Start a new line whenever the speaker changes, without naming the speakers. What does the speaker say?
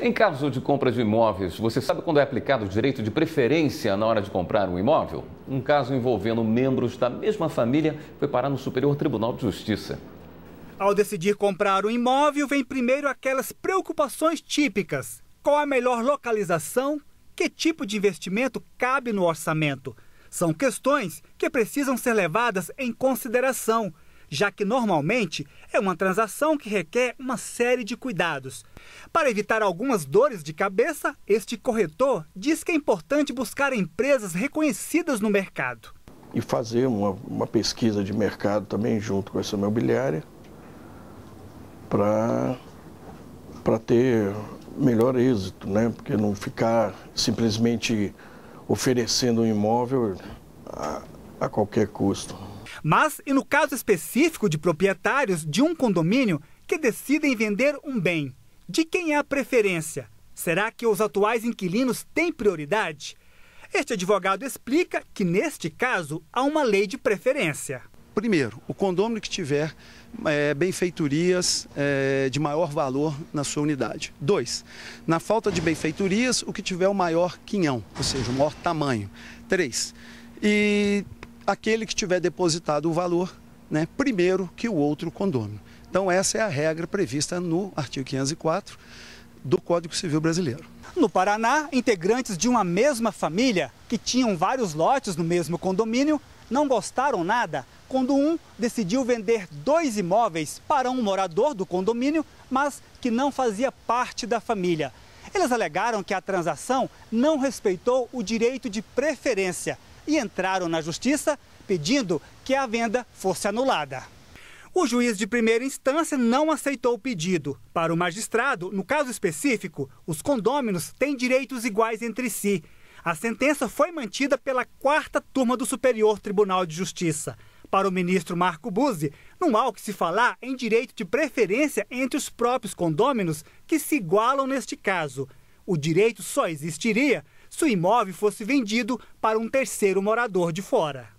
Em caso de compra de imóveis, você sabe quando é aplicado o direito de preferência na hora de comprar um imóvel? Um caso envolvendo membros da mesma família foi parar no Superior Tribunal de Justiça.
Ao decidir comprar um imóvel, vem primeiro aquelas preocupações típicas: qual a melhor localização, que tipo de investimento cabe no orçamento. São questões que precisam ser levadas em consideração já que normalmente é uma transação que requer uma série de cuidados. Para evitar algumas dores de cabeça, este corretor diz que é importante buscar empresas reconhecidas no mercado.
E fazer uma, uma pesquisa de mercado também junto com essa imobiliária para ter melhor êxito, né? Porque não ficar simplesmente oferecendo um imóvel a, a qualquer custo.
Mas e no caso específico de proprietários de um condomínio que decidem vender um bem? De quem é a preferência? Será que os atuais inquilinos têm prioridade? Este advogado explica que, neste caso, há uma lei de preferência.
Primeiro, o condomínio que tiver é, benfeitorias é, de maior valor na sua unidade. Dois, na falta de benfeitorias, o que tiver o maior quinhão, ou seja, o maior tamanho. Três, e aquele que tiver depositado o valor né, primeiro que o outro condomínio. Então, essa é a regra prevista no artigo 504 do Código Civil Brasileiro. No Paraná,
integrantes de uma mesma família, que tinham vários lotes no mesmo condomínio, não gostaram nada quando um decidiu vender dois imóveis para um morador do condomínio, mas que não fazia parte da família. Eles alegaram que a transação não respeitou o direito de preferência e entraram na justiça pedindo que a venda fosse anulada. O juiz de primeira instância não aceitou o pedido. Para o magistrado, no caso específico, os condôminos têm direitos iguais entre si. A sentença foi mantida pela quarta turma do Superior Tribunal de Justiça. Para o ministro Marco Buzzi, não há o que se falar em direito de preferência entre os próprios condôminos que se igualam neste caso. O direito só existiria se o imóvel fosse vendido para um terceiro morador de fora.